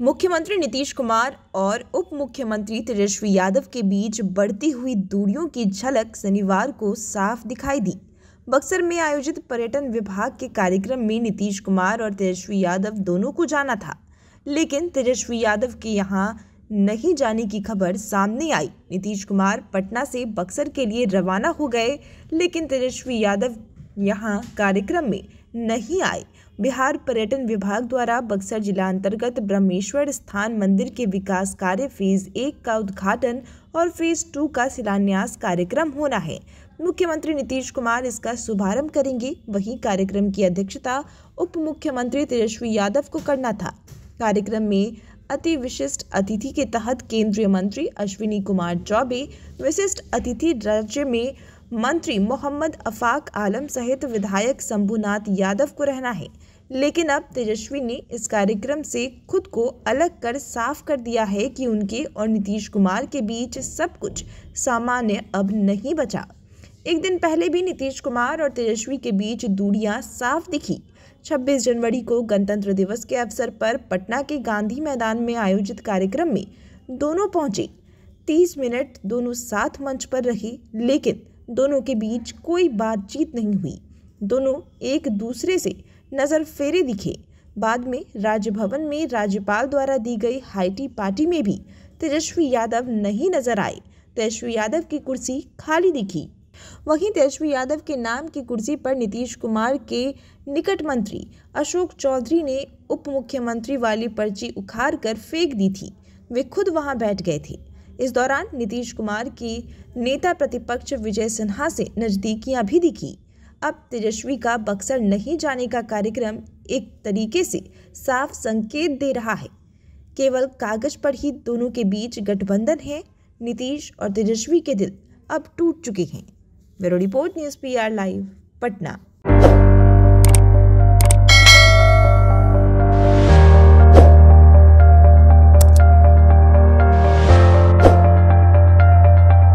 मुख्यमंत्री नीतीश कुमार और उप मुख्यमंत्री तेजस्वी यादव के बीच बढ़ती हुई दूरियों की झलक शनिवार को साफ दिखाई दी बक्सर में आयोजित पर्यटन विभाग के कार्यक्रम में नीतीश कुमार और तेजस्वी यादव दोनों को जाना था लेकिन तेजस्वी यादव के यहाँ नहीं जाने की खबर सामने आई नीतीश कुमार पटना से बक्सर के लिए रवाना हो गए लेकिन तेजस्वी यादव यहाँ कार्यक्रम में नहीं आए बिहार पर्यटन विभाग द्वारा बक्सर जिला अंतर्गत ब्रह्मेश्वर स्थान मंदिर के विकास कार्य फेज एक का उद्घाटन और फेज टू का शिलान्यास कार्यक्रम होना है मुख्यमंत्री नीतीश कुमार इसका शुभारंभ करेंगे वहीं कार्यक्रम की अध्यक्षता उप मुख्यमंत्री तेजस्वी यादव को करना था कार्यक्रम में अति विशिष्ट अतिथि के तहत केंद्रीय मंत्री अश्विनी कुमार चौबे विशिष्ट अतिथि राज्य में मंत्री मोहम्मद अफाक आलम सहित विधायक शंभुनाथ यादव को रहना है लेकिन अब तेजस्वी ने इस कार्यक्रम से खुद को अलग कर साफ कर दिया है कि उनके और नीतीश कुमार के बीच सब कुछ सामान्य अब नहीं बचा एक दिन पहले भी नीतीश कुमार और तेजस्वी के बीच दूरियां साफ दिखी 26 जनवरी को गणतंत्र दिवस के अवसर पर पटना के गांधी मैदान में आयोजित कार्यक्रम में दोनों पहुंचे 30 मिनट दोनों साथ मंच पर रहे लेकिन दोनों के बीच कोई बातचीत नहीं हुई दोनों एक दूसरे से नज़र फेरे दिखे बाद में राजभवन में राज्यपाल द्वारा दी गई हाईटी पार्टी में भी तेजस्वी यादव नहीं नजर आए तेजस्वी यादव की कुर्सी खाली दिखी वहीं तेजस्वी यादव के नाम की कुर्सी पर नीतीश कुमार के निकट मंत्री अशोक चौधरी ने उप मुख्यमंत्री वाली पर्ची उखाड़ कर फेंक दी थी वे खुद वहां बैठ गए थे इस दौरान नीतीश कुमार की नेता प्रतिपक्ष विजय सिन्हा से नज़दीकियां भी दिखी अब तेजस्वी का बक्सर नहीं जाने का कार्यक्रम एक तरीके से साफ संकेत दे रहा है केवल कागज पर ही दोनों के बीच गठबंधन है नीतीश और तेजस्वी के दिल अब टूट चुके हैं bureau report news P live Patna